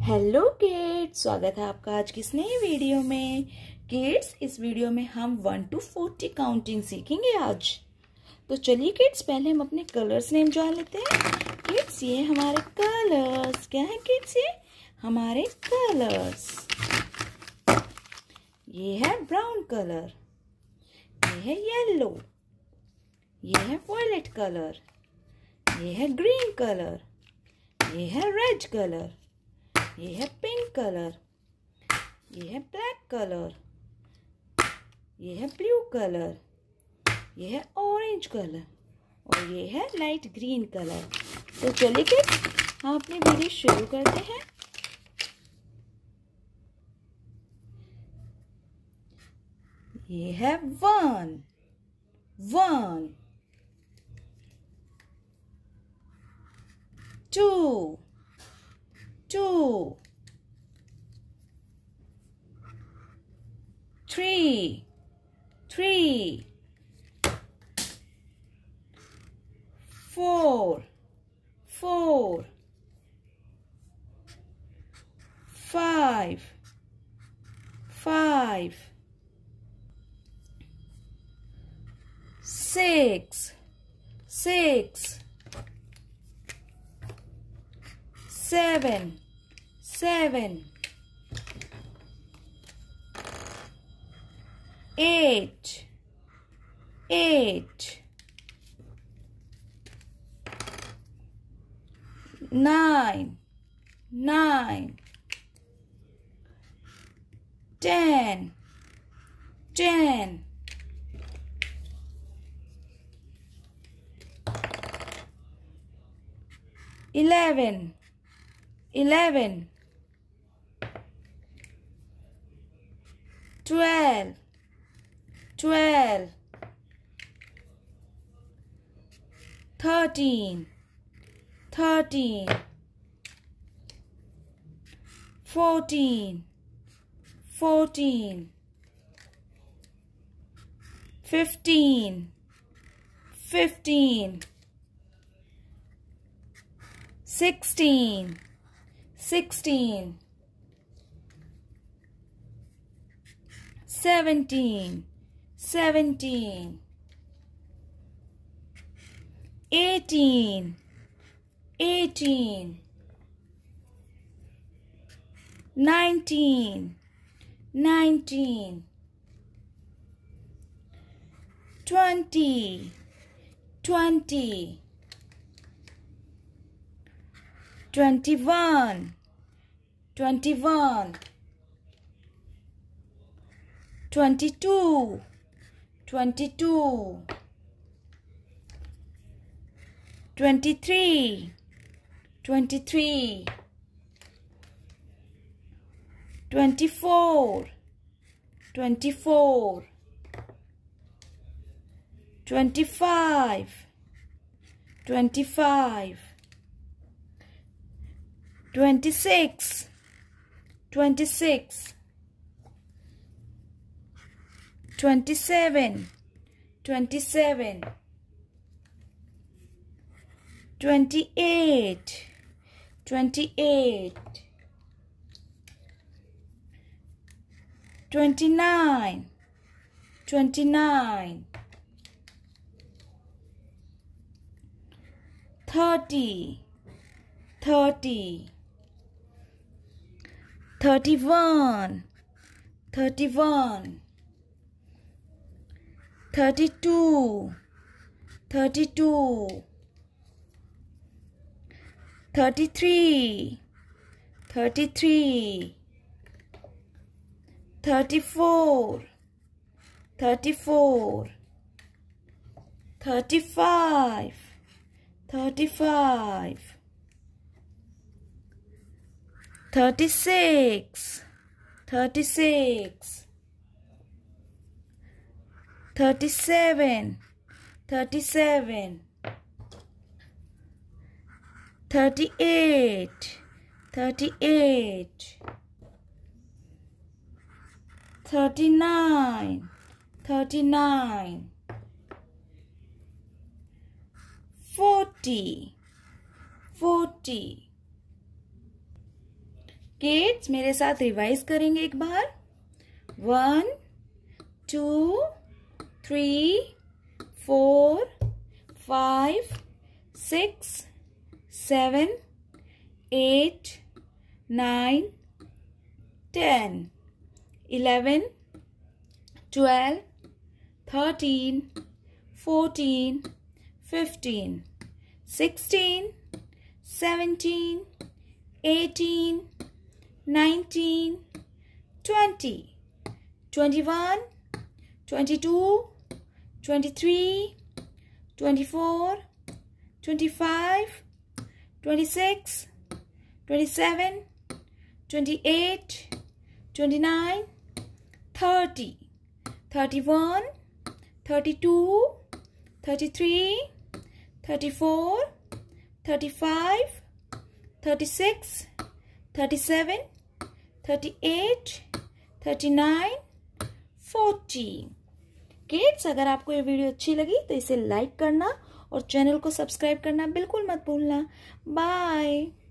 Hello kids स्वागत है आपका आज किस नए वीडियो में किड्स इस वीडियो में हम वन टू फोर्टी काउंटिंग सीखेंगे आज तो चलिए किड्स पहले हम अपने कलर्स नेम जान लेते हैं किड्स ये हमारे कलर्स क्या है किड्स ये हमारे कलर्स ये है ब्राउन कलर ये है येलो ये है वॉयलेट कलर ये है ग्रीन कलर ये है रेड कलर ये है पिंक कलर ये है ब्लैक कलर ये है ब्लू कलर ये है ऑरेंज कलर और ये है लाइट ग्रीन कलर तो चलिए फिर हम अपनी वीडियो शुरू करते हैं ये है one one two two, three, three, four, four, five, five, six, six, seven, seven, eight, eight, nine, nine, ten, ten. Eleven, eleven. twelve, twelve, thirteen, thirteen, fourteen, fourteen, fifteen, fifteen, sixteen, sixteen. 17, 17, 18, 18, 19, 19, 20, 20, 21, 21, 22 22 23 23 24 24 25 25 26 26 27 27 28 28 29 29 30 30 31 31 32 32 33 33 34 34 35 35 36 36 thirty 37 thirty 38 thirty eight thirty eight thirty nine thirty nine forty forty kids मेरे साथ revise करेंगे एक बार one two three, four, five, six, seven, eight, nine, ten, eleven, twelve, thirteen, fourteen, fifteen, sixteen, seventeen, eighteen, nineteen, twenty, twenty-one, twenty-two. 23, 24, 25, 26, 27, 28, 29, 30, 31, 32, 33, 34, 35, 36, 37, 38, 39, 40. Kids अगर आपको ये video अच्छी लगी तो इसे लाइक करना और चैनल को सब्सक्राइब करना बिल्कुल मत भूलना बाय